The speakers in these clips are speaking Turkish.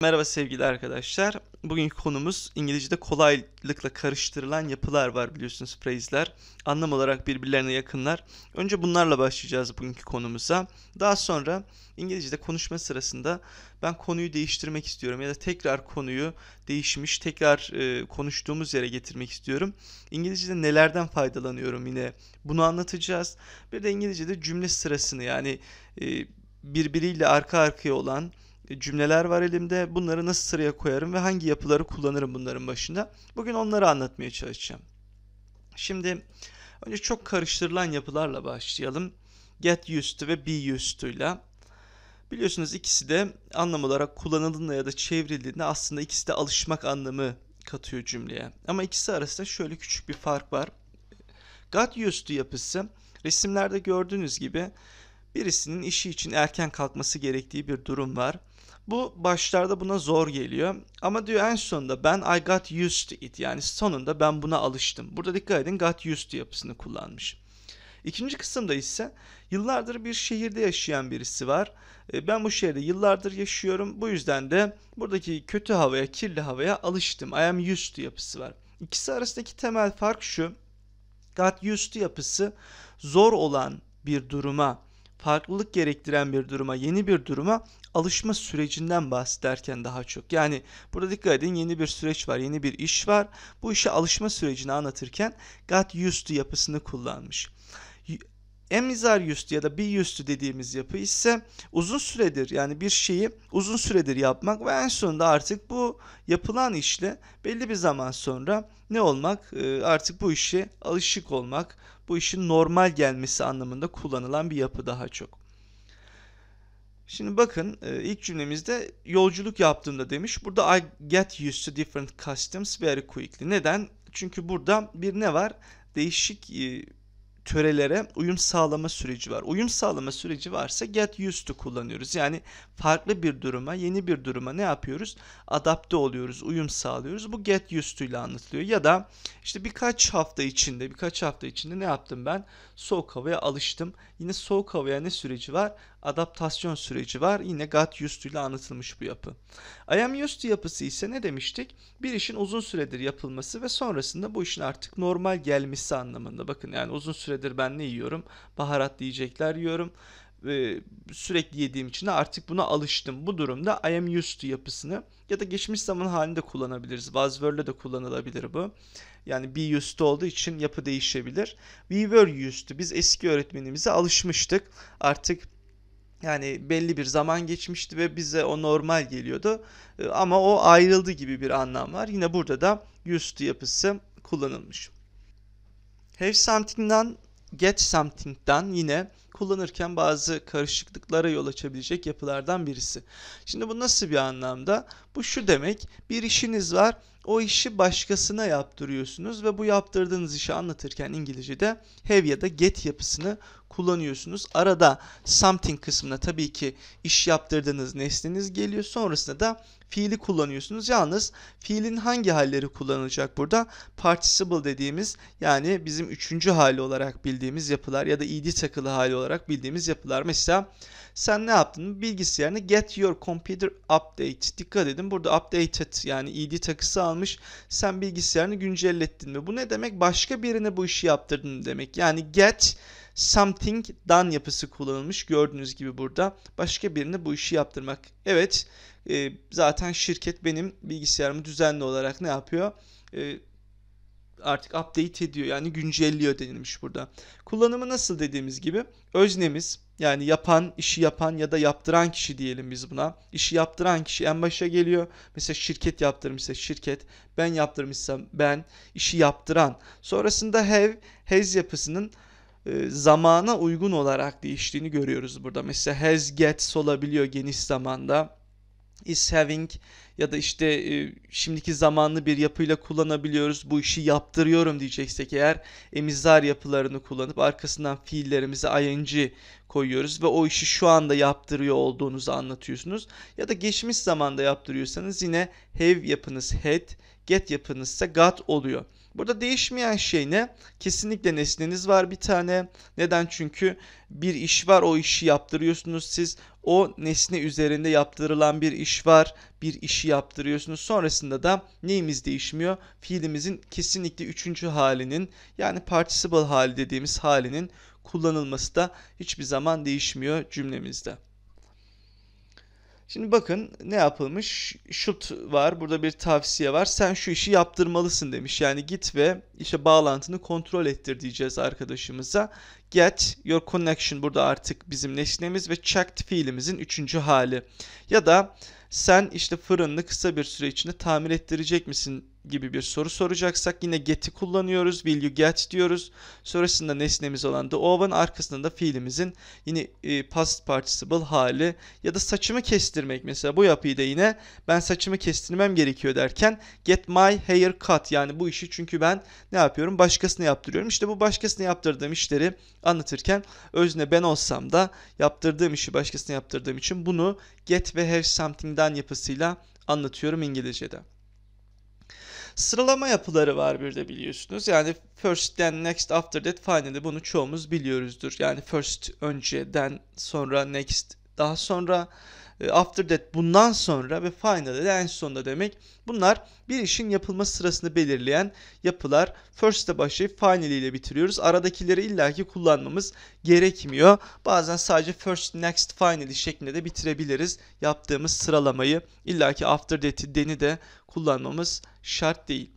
Merhaba sevgili arkadaşlar. Bugün konumuz İngilizce'de kolaylıkla karıştırılan yapılar var biliyorsunuz phrase'ler. Anlam olarak birbirlerine yakınlar. Önce bunlarla başlayacağız bugünkü konumuza. Daha sonra İngilizce'de konuşma sırasında ben konuyu değiştirmek istiyorum ya da tekrar konuyu değişmiş, tekrar e, konuştuğumuz yere getirmek istiyorum. İngilizce'de nelerden faydalanıyorum yine bunu anlatacağız. Bir de İngilizce'de cümle sırasını yani e, birbiriyle arka arkaya olan cümleler var elimde. Bunları nasıl sıraya koyarım ve hangi yapıları kullanırım bunların başında? Bugün onları anlatmaya çalışacağım. Şimdi önce çok karıştırılan yapılarla başlayalım. Get used to ve be used to ile. Biliyorsunuz ikisi de anlam olarak kullanıldığında ya da çevrildiğinde aslında ikisi de alışmak anlamı katıyor cümleye. Ama ikisi arasında şöyle küçük bir fark var. Got used to yapısı resimlerde gördüğünüz gibi birisinin işi için erken kalkması gerektiği bir durum var. Bu başlarda buna zor geliyor ama diyor en sonunda ben I got used to it yani sonunda ben buna alıştım. Burada dikkat edin got used to yapısını kullanmış. İkinci kısımda ise yıllardır bir şehirde yaşayan birisi var. E, ben bu şehirde yıllardır yaşıyorum. Bu yüzden de buradaki kötü havaya, kirli havaya alıştım. I am used to yapısı var. İkisi arasındaki temel fark şu. Got used to yapısı zor olan bir duruma farklılık gerektiren bir duruma, yeni bir duruma alışma sürecinden bahsederken daha çok. Yani burada dikkat edin yeni bir süreç var, yeni bir iş var. Bu işe alışma sürecini anlatırken got used to yapısını kullanmış. Emizaryüstü ya da bir biyüstü dediğimiz yapı ise uzun süredir yani bir şeyi uzun süredir yapmak ve en sonunda artık bu yapılan işle belli bir zaman sonra ne olmak ee, artık bu işe alışık olmak bu işin normal gelmesi anlamında kullanılan bir yapı daha çok. Şimdi bakın e, ilk cümlemizde yolculuk yaptığımda demiş. Burada I get used to different customs very quickly. Neden? Çünkü burada bir ne var? Değişik e, törelere uyum sağlama süreci var. Uyum sağlama süreci varsa get used to kullanıyoruz. Yani farklı bir duruma, yeni bir duruma ne yapıyoruz? Adapte oluyoruz, uyum sağlıyoruz. Bu get used to ile anlatılıyor. Ya da işte birkaç hafta içinde, birkaç hafta içinde ne yaptım ben? Soğuk havaya alıştım. Yine soğuk havaya ne süreci var? Adaptasyon süreci var. Yine got used to ile anlatılmış bu yapı. I am used to yapısı ise ne demiştik? Bir işin uzun süredir yapılması ve sonrasında bu işin artık normal gelmesi anlamında. Bakın yani uzun süre süredir ben ne yiyorum? Baharat diyecekler yiyorum. Ee, sürekli yediğim için artık buna alıştım. Bu durumda I am used to yapısını ya da geçmiş zaman halinde kullanabiliriz. Was were'le de kullanılabilir bu. Yani be used to olduğu için yapı değişebilir. We were used to. Biz eski öğretmenimize alışmıştık. Artık yani belli bir zaman geçmişti ve bize o normal geliyordu. Ee, ama o ayrıldı gibi bir anlam var. Yine burada da used to yapısı kullanılmış. Have something'dan get something'den yine kullanırken bazı karışıklıklara yol açabilecek yapılardan birisi. Şimdi bu nasıl bir anlamda? Bu şu demek bir işiniz var o işi başkasına yaptırıyorsunuz ve bu yaptırdığınız işi anlatırken İngilizce'de have ya da get yapısını kullanıyorsunuz. Arada something kısmına tabii ki iş yaptırdığınız nesneniz geliyor. Sonrasında da fiili kullanıyorsunuz. Yalnız fiilin hangi halleri kullanılacak burada? Participle dediğimiz yani bizim üçüncü hali olarak bildiğimiz yapılar ya da id takılı hali olarak bildiğimiz yapılar. Mesela sen ne yaptın? Bilgisayarını get your computer update. Dikkat edin burada updated yani id takısı almış. Sen bilgisayarını güncellettin mi? Bu ne demek? Başka birine bu işi yaptırdın demek. Yani get something done yapısı kullanılmış. Gördüğünüz gibi burada başka birine bu işi yaptırmak. Evet e, zaten şirket benim bilgisayarımı düzenli olarak ne yapıyor? E, artık update ediyor yani güncelliyor denilmiş burada. Kullanımı nasıl dediğimiz gibi öznemiz yani yapan, işi yapan ya da yaptıran kişi diyelim biz buna. İşi yaptıran kişi en başa geliyor. Mesela şirket yaptırmışsa şirket, ben yaptırmışsam ben, işi yaptıran. Sonrasında have, has yapısının e, zamana uygun olarak değiştiğini görüyoruz burada. Mesela has gets olabiliyor geniş zamanda. Is having ya da işte e, şimdiki zamanlı bir yapıyla kullanabiliyoruz. Bu işi yaptırıyorum diyeceksek eğer emizar yapılarını kullanıp arkasından fiillerimize ing koyuyoruz ve o işi şu anda yaptırıyor olduğunuzu anlatıyorsunuz. Ya da geçmiş zamanda yaptırıyorsanız yine have yapınız had get yapınız ise got oluyor. Burada değişmeyen şey ne? Kesinlikle nesneniz var bir tane. Neden? Çünkü bir iş var o işi yaptırıyorsunuz siz. O nesne üzerinde yaptırılan bir iş var. Bir işi yaptırıyorsunuz. Sonrasında da neyimiz değişmiyor? Fiilimizin kesinlikle üçüncü halinin yani participle hali dediğimiz halinin kullanılması da hiçbir zaman değişmiyor cümlemizde. Şimdi bakın ne yapılmış? Şut var. Burada bir tavsiye var. Sen şu işi yaptırmalısın demiş. Yani git ve işte bağlantını kontrol ettir diyeceğiz arkadaşımıza. Get your connection burada artık bizim nesnemiz ve checked fiilimizin üçüncü hali. Ya da sen işte fırını kısa bir süre içinde tamir ettirecek misin gibi bir soru soracaksak yine get'i kullanıyoruz. Will you get diyoruz. Sonrasında nesnemiz olan the oven arkasında da fiilimizin yine e, past participle hali ya da saçımı kestirmek mesela bu yapıyı da yine ben saçımı kestirmem gerekiyor derken get my hair cut yani bu işi çünkü ben ne yapıyorum başkasına yaptırıyorum. İşte bu başkasına yaptırdığım işleri anlatırken özne ben olsam da yaptırdığım işi başkasına yaptırdığım için bunu get ve have something'dan yapısıyla anlatıyorum İngilizce'de. Sıralama yapıları var bir de biliyorsunuz. Yani first then next after that finally bunu çoğumuz biliyoruzdur. Yani first önce then sonra next daha sonra e, after that bundan sonra ve finally de en sonunda demek. Bunlar bir işin yapılması sırasını belirleyen yapılar. First'te başlayıp finally ile bitiriyoruz. Aradakileri illaki kullanmamız gerekmiyor. Bazen sadece first, next, finally şeklinde de bitirebiliriz. Yaptığımız sıralamayı illaki after that'i deni de kullanmamız şart değil.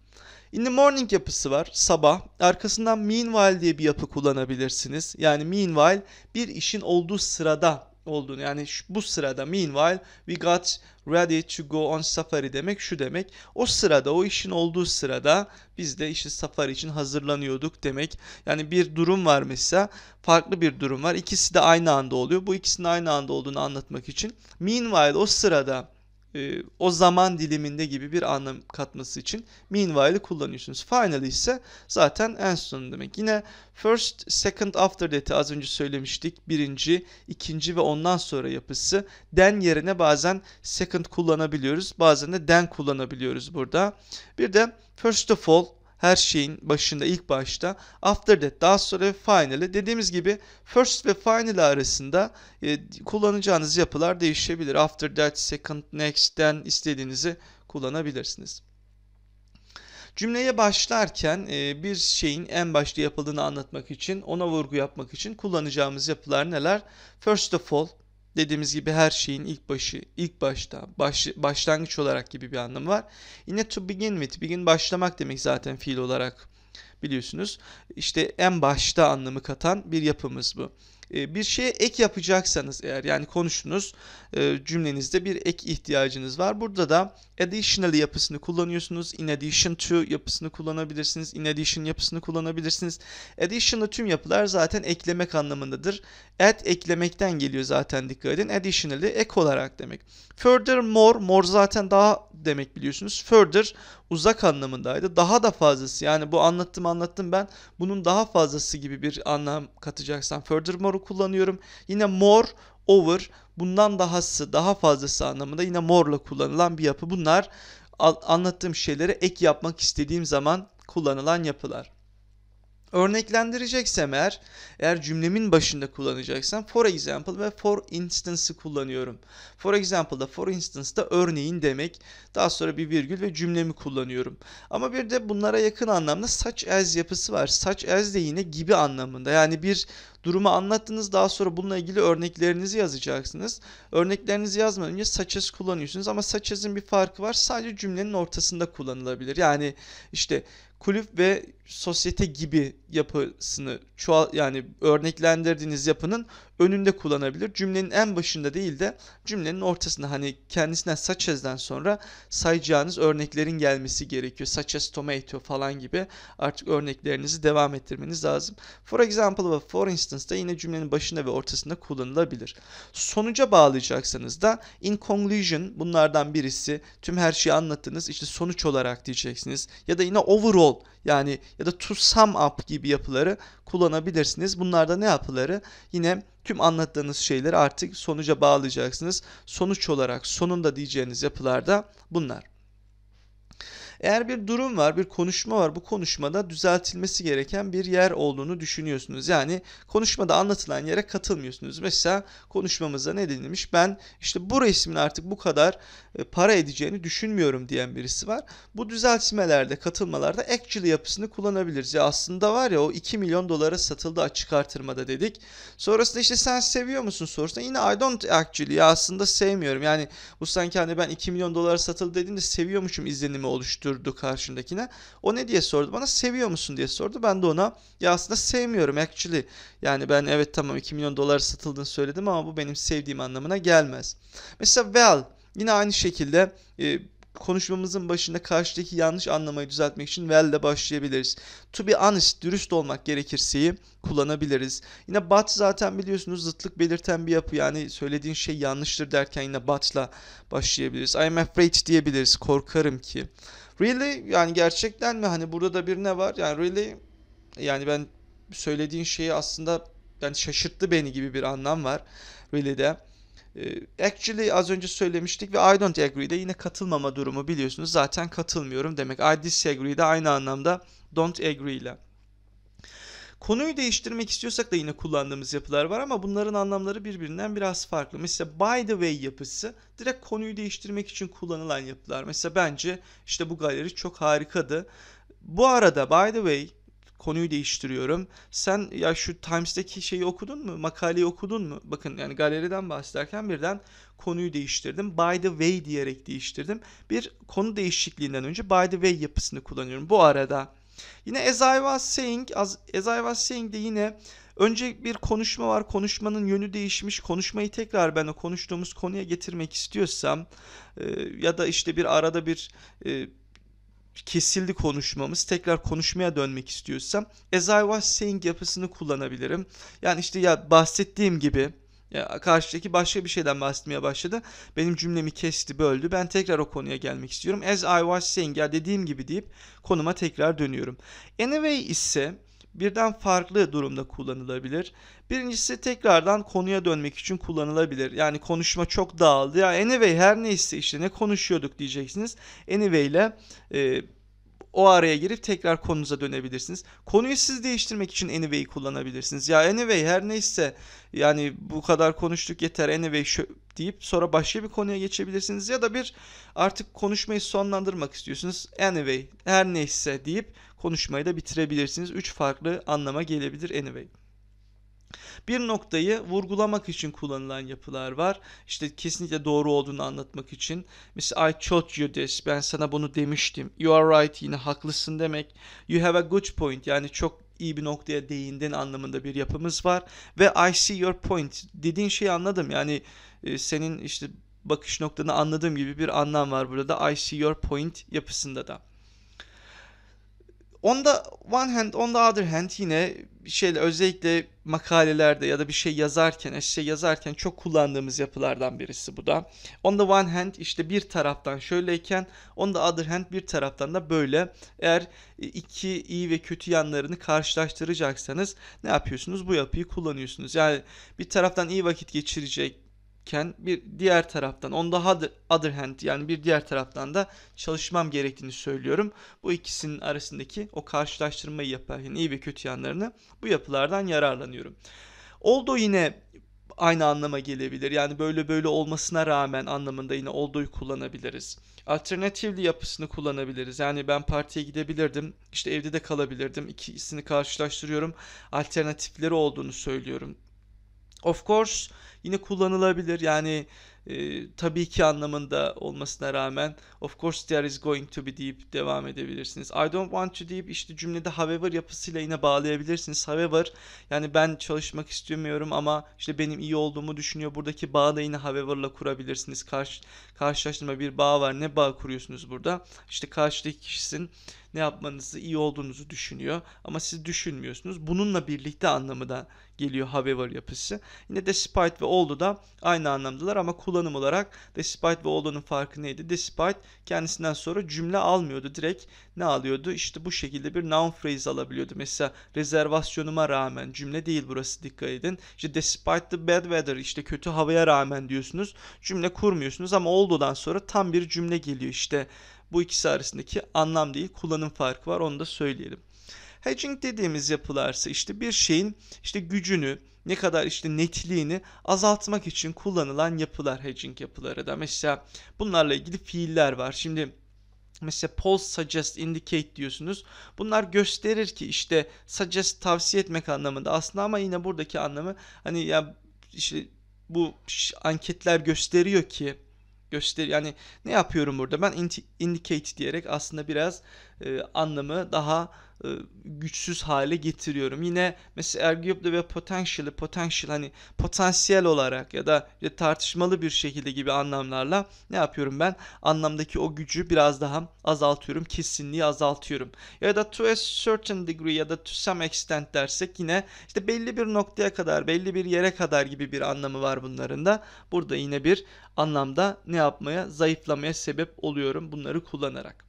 In the morning yapısı var sabah. Arkasından meanwhile diye bir yapı kullanabilirsiniz. Yani meanwhile bir işin olduğu sırada olduğunu yani bu sırada meanwhile we got ready to go on safari demek şu demek. O sırada o işin olduğu sırada biz de işi safari için hazırlanıyorduk demek. Yani bir durum var mesela farklı bir durum var. ikisi de aynı anda oluyor. Bu ikisinin aynı anda olduğunu anlatmak için meanwhile o sırada e, o zaman diliminde gibi bir anlam katması için meanwhile'ı kullanıyorsunuz. Finally ise zaten en son demek. Yine first, second, after that'i az önce söylemiştik. Birinci, ikinci ve ondan sonra yapısı. Then yerine bazen second kullanabiliyoruz. Bazen de then kullanabiliyoruz burada. Bir de first of all her şeyin başında ilk başta after that daha sonra ve finally dediğimiz gibi first ve final arasında e, kullanacağınız yapılar değişebilir. After that, second, next, then istediğinizi kullanabilirsiniz. Cümleye başlarken e, bir şeyin en başta yapıldığını anlatmak için, ona vurgu yapmak için kullanacağımız yapılar neler? First of all, Dediğimiz gibi her şeyin ilk başı, ilk başta, baş, başlangıç olarak gibi bir anlamı var. Yine to begin with, begin başlamak demek zaten fiil olarak biliyorsunuz. İşte en başta anlamı katan bir yapımız bu. Ee, bir şeye ek yapacaksanız eğer yani konuştunuz e, cümlenizde bir ek ihtiyacınız var. Burada da additional yapısını kullanıyorsunuz. In addition to yapısını kullanabilirsiniz. In addition yapısını kullanabilirsiniz. additional tüm yapılar zaten eklemek anlamındadır. Add eklemekten geliyor zaten dikkat edin. Additionally ek olarak demek. further more more zaten daha demek biliyorsunuz. Further uzak anlamındaydı. Daha da fazlası yani bu anlattım anlattım ben bunun daha fazlası gibi bir anlam katacaksan further more moru kullanıyorum. Yine mor over bundan dahası daha fazlası anlamında yine morla kullanılan bir yapı. Bunlar anlattığım şeylere ek yapmak istediğim zaman kullanılan yapılar. Örneklendireceksem eğer, eğer cümlemin başında kullanacaksan for example ve for instance'ı kullanıyorum. For example'da for instance'da örneğin demek. Daha sonra bir virgül ve cümlemi kullanıyorum. Ama bir de bunlara yakın anlamda such as yapısı var. Such as de yine gibi anlamında. Yani bir durumu anlattınız daha sonra bununla ilgili örneklerinizi yazacaksınız. Örneklerinizi yazmadan önce such as kullanıyorsunuz ama such as'ın bir farkı var. Sadece cümlenin ortasında kullanılabilir. Yani işte kulüp ve sosyete gibi yapısını çoğal yani örneklendirdiğiniz yapının önünde kullanabilir. Cümlenin en başında değil de cümlenin ortasında hani kendisinden Saçez'den sonra sayacağınız örneklerin gelmesi gerekiyor. Saçez tomato falan gibi artık örneklerinizi devam ettirmeniz lazım. For example ve for instance da yine cümlenin başında ve ortasında kullanılabilir. Sonuca bağlayacaksanız da in conclusion bunlardan birisi tüm her şeyi anlattınız işte sonuç olarak diyeceksiniz ya da yine overall yani ya da to sum up gibi yapıları kullanabilirsiniz. Bunlarda ne yapıları? Yine tüm anlattığınız şeyleri artık sonuca bağlayacaksınız. Sonuç olarak sonunda diyeceğiniz yapılar da bunlar. Eğer bir durum var, bir konuşma var, bu konuşmada düzeltilmesi gereken bir yer olduğunu düşünüyorsunuz. Yani konuşmada anlatılan yere katılmıyorsunuz. Mesela konuşmamızda ne denilmiş? Ben işte bu resmin artık bu kadar e, para edeceğini düşünmüyorum diyen birisi var. Bu düzeltmelerde, katılmalarda actually yapısını kullanabiliriz. Ya aslında var ya o 2 milyon dolara satıldı açık artırmada dedik. Sonrasında işte sen seviyor musun sorusuna yine I don't actually ya aslında sevmiyorum. Yani bu sanki hani ben 2 milyon dolara satıldı dediğimde seviyormuşum izlenimi oluştu sürdü karşındakine. O ne diye sordu bana seviyor musun diye sordu. Ben de ona ya aslında sevmiyorum actually. Yani ben evet tamam 2 milyon dolar satıldığını söyledim ama bu benim sevdiğim anlamına gelmez. Mesela well yine aynı şekilde e, konuşmamızın başında karşıdaki yanlış anlamayı düzeltmek için well ile başlayabiliriz. To be honest, dürüst olmak gerekirseyi kullanabiliriz. Yine but zaten biliyorsunuz zıtlık belirten bir yapı. Yani söylediğin şey yanlıştır derken yine But ile başlayabiliriz. I am afraid diyebiliriz. Korkarım ki. Really yani gerçekten mi hani burada da bir ne var? Yani really yani ben söylediğin şeyi aslında yani şaşırttı beni gibi bir anlam var really de. Ee, actually az önce söylemiştik ve I don't agree de yine katılmama durumu biliyorsunuz. Zaten katılmıyorum demek. I disagree de aynı anlamda don't agree ile. Konuyu değiştirmek istiyorsak da yine kullandığımız yapılar var ama bunların anlamları birbirinden biraz farklı. Mesela by the way yapısı direkt konuyu değiştirmek için kullanılan yapılar. Mesela bence işte bu galeri çok harikadı. Bu arada by the way konuyu değiştiriyorum. Sen ya şu Times'teki şeyi okudun mu? Makaleyi okudun mu? Bakın yani galeriden bahsederken birden konuyu değiştirdim. By the way diyerek değiştirdim. Bir konu değişikliğinden önce by the way yapısını kullanıyorum. Bu arada Yine As I Was Saying, As, As I Was Saying'de yine önce bir konuşma var. Konuşmanın yönü değişmiş. Konuşmayı tekrar ben o konuştuğumuz konuya getirmek istiyorsam e, ya da işte bir arada bir e, kesildi konuşmamız tekrar konuşmaya dönmek istiyorsam as I was saying yapısını kullanabilirim. Yani işte ya bahsettiğim gibi ya karşıdaki başka bir şeyden bahsetmeye başladı. Benim cümlemi kesti, böldü. Ben tekrar o konuya gelmek istiyorum. As I was saying ya dediğim gibi deyip konuma tekrar dönüyorum. Anyway ise birden farklı durumda kullanılabilir. Birincisi tekrardan konuya dönmek için kullanılabilir. Yani konuşma çok dağıldı. Ya anyway her neyse işte ne konuşuyorduk diyeceksiniz. Anyway ile e, o araya girip tekrar konunuza dönebilirsiniz. Konuyu siz değiştirmek için anyway'i kullanabilirsiniz. Ya anyway her neyse yani bu kadar konuştuk yeter anyway şu deyip sonra başka bir konuya geçebilirsiniz ya da bir artık konuşmayı sonlandırmak istiyorsunuz. Anyway her neyse deyip konuşmayı da bitirebilirsiniz. Üç farklı anlama gelebilir anyway. Bir noktayı vurgulamak için kullanılan yapılar var. İşte kesinlikle doğru olduğunu anlatmak için. Mesela I taught you this. Ben sana bunu demiştim. You are right. Yine haklısın demek. You have a good point. Yani çok iyi bir noktaya değindin anlamında bir yapımız var. Ve I see your point. Dediğin şeyi anladım. Yani e, senin işte bakış noktanı anladığım gibi bir anlam var burada. I see your point yapısında da. On the one hand, on the other hand yine şey özellikle makalelerde ya da bir şey yazarken, bir şey yazarken çok kullandığımız yapılardan birisi bu da. On the one hand işte bir taraftan şöyleyken, on the other hand bir taraftan da böyle. Eğer iki iyi ve kötü yanlarını karşılaştıracaksanız ne yapıyorsunuz? Bu yapıyı kullanıyorsunuz. Yani bir taraftan iyi vakit geçirecek, ken bir diğer taraftan on the other hand yani bir diğer taraftan da çalışmam gerektiğini söylüyorum. Bu ikisinin arasındaki o karşılaştırmayı yaparken iyi ve kötü yanlarını bu yapılardan yararlanıyorum. Oldu yine aynı anlama gelebilir. Yani böyle böyle olmasına rağmen anlamında yine olduğu kullanabiliriz. Alternatifli yapısını kullanabiliriz. Yani ben partiye gidebilirdim, işte evde de kalabilirdim. İkisini karşılaştırıyorum. Alternatifleri olduğunu söylüyorum. Of course yine kullanılabilir. Yani e, tabii ki anlamında olmasına rağmen of course there is going to be deyip devam edebilirsiniz. I don't want to deyip işte cümlede however yapısıyla yine bağlayabilirsiniz. However yani ben çalışmak istemiyorum ama işte benim iyi olduğumu düşünüyor. Buradaki bağı da yine however'la kurabilirsiniz. Karşı, karşılaştırma bir bağ var. Ne bağ kuruyorsunuz burada? İşte karşıdaki kişisin ne yapmanızı iyi olduğunuzu düşünüyor ama siz düşünmüyorsunuz. Bununla birlikte anlamı da geliyor var yapısı. Yine despite ve oldu da aynı anlamdalar ama kullanım olarak despite ve oldu'nun farkı neydi? Despite kendisinden sonra cümle almıyordu. Direkt ne alıyordu? İşte bu şekilde bir noun phrase alabiliyordu. Mesela rezervasyonuma rağmen cümle değil burası dikkat edin. İşte despite the bad weather işte kötü havaya rağmen diyorsunuz. Cümle kurmuyorsunuz ama oldu'dan sonra tam bir cümle geliyor işte. Bu ikisi arasındaki anlam değil kullanım farkı var onu da söyleyelim. Hedging dediğimiz yapılarsa işte bir şeyin işte gücünü ne kadar işte netliğini azaltmak için kullanılan yapılar hedging yapıları da. Mesela bunlarla ilgili fiiller var. Şimdi Mesela pulse, suggest, indicate diyorsunuz. Bunlar gösterir ki işte suggest tavsiye etmek anlamında aslında ama yine buradaki anlamı hani ya işte bu anketler gösteriyor ki göster yani ne yapıyorum burada ben indicate diyerek aslında biraz e, anlamı daha e, güçsüz hale getiriyorum. Yine mesela arguable ve potential'ı potential hani potansiyel olarak ya da işte tartışmalı bir şekilde gibi anlamlarla ne yapıyorum ben? Anlamdaki o gücü biraz daha azaltıyorum, kesinliği azaltıyorum. Ya da to a certain degree ya da to some extent dersek yine işte belli bir noktaya kadar, belli bir yere kadar gibi bir anlamı var bunların da. Burada yine bir anlamda ne yapmaya, zayıflamaya sebep oluyorum bunları kullanarak.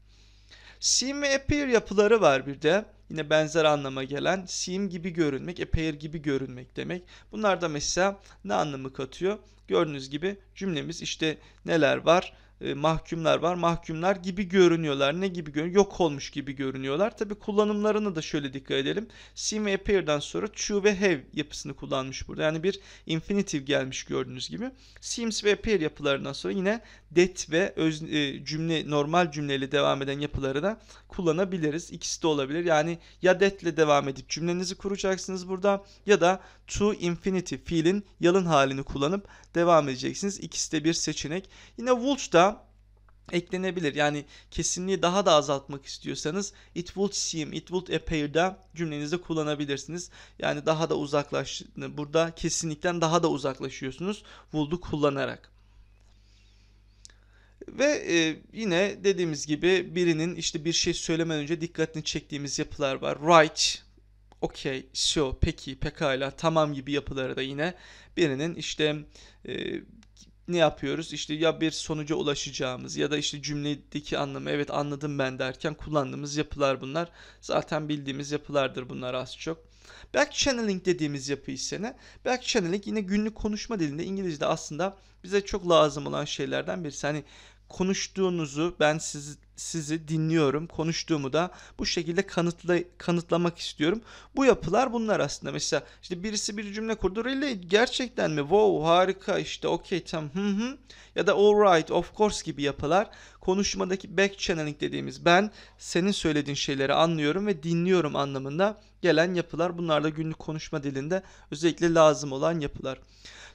Seem ve appear yapıları var bir de. Yine benzer anlama gelen seem gibi görünmek, appear gibi görünmek demek. Bunlar da mesela ne anlamı katıyor? Gördüğünüz gibi cümlemiz işte neler var? e, mahkumlar var. Mahkumlar gibi görünüyorlar. Ne gibi görünüyor? Yok olmuş gibi görünüyorlar. Tabi kullanımlarına da şöyle dikkat edelim. Seem ve appear'dan sonra to ve have yapısını kullanmış burada. Yani bir infinitive gelmiş gördüğünüz gibi. Seems ve appear yapılarından sonra yine det ve öz, e, cümle normal cümleyle devam eden yapıları da kullanabiliriz. İkisi de olabilir. Yani ya det ile devam edip cümlenizi kuracaksınız burada ya da to infinitive fiilin yalın halini kullanıp devam edeceksiniz. İkisi de bir seçenek. Yine would da eklenebilir. Yani kesinliği daha da azaltmak istiyorsanız it would seem, it would appear appear'da cümlenizde kullanabilirsiniz. Yani daha da uzaklaş burada kesinlikten daha da uzaklaşıyorsunuz would'u kullanarak. Ve e, yine dediğimiz gibi birinin işte bir şey söylemeden önce dikkatini çektiğimiz yapılar var. Right, okey, so, peki, pekala, tamam gibi yapıları da yine birinin işte e, ne yapıyoruz? İşte ya bir sonuca ulaşacağımız ya da işte cümledeki anlamı evet anladım ben derken kullandığımız yapılar bunlar. Zaten bildiğimiz yapılardır bunlar az çok. Back channeling dediğimiz yapı ise ne? Back channeling yine günlük konuşma dilinde İngilizce'de aslında bize çok lazım olan şeylerden birisi. Hani konuştuğunuzu ben sizi sizi dinliyorum, konuştuğumu da bu şekilde kanıtla, kanıtlamak istiyorum. Bu yapılar bunlar aslında. Mesela işte birisi bir cümle kurdu. Really gerçekten mi? Wow harika işte okey tam hı hı. Ya da alright of course gibi yapılar. Konuşmadaki back channeling dediğimiz ben senin söylediğin şeyleri anlıyorum ve dinliyorum anlamında gelen yapılar. Bunlar da günlük konuşma dilinde özellikle lazım olan yapılar.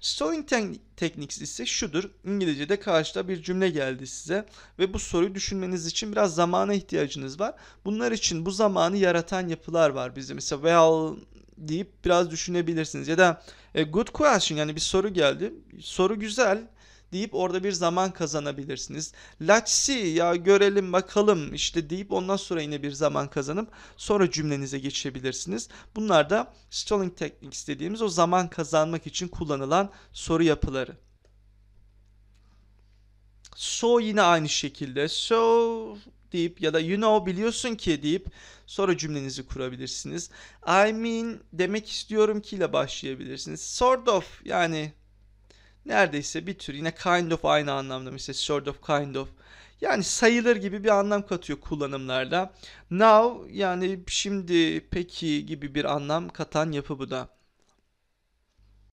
Sewing techniques ise şudur. İngilizce'de karşıda bir cümle geldi size ve bu soruyu düşünmeniz için için biraz zamana ihtiyacınız var. Bunlar için bu zamanı yaratan yapılar var bizde. Mesela well deyip biraz düşünebilirsiniz. Ya da e, good question yani bir soru geldi. Soru güzel deyip orada bir zaman kazanabilirsiniz. Let's see ya görelim bakalım işte deyip ondan sonra yine bir zaman kazanıp sonra cümlenize geçebilirsiniz. Bunlar da stalling techniques dediğimiz o zaman kazanmak için kullanılan soru yapıları. So yine aynı şekilde. So deyip ya da you know biliyorsun ki deyip sonra cümlenizi kurabilirsiniz. I mean demek istiyorum ki ile başlayabilirsiniz. Sort of yani neredeyse bir tür yine kind of aynı anlamda mesela sort of kind of. Yani sayılır gibi bir anlam katıyor kullanımlarda. Now yani şimdi peki gibi bir anlam katan yapı bu da.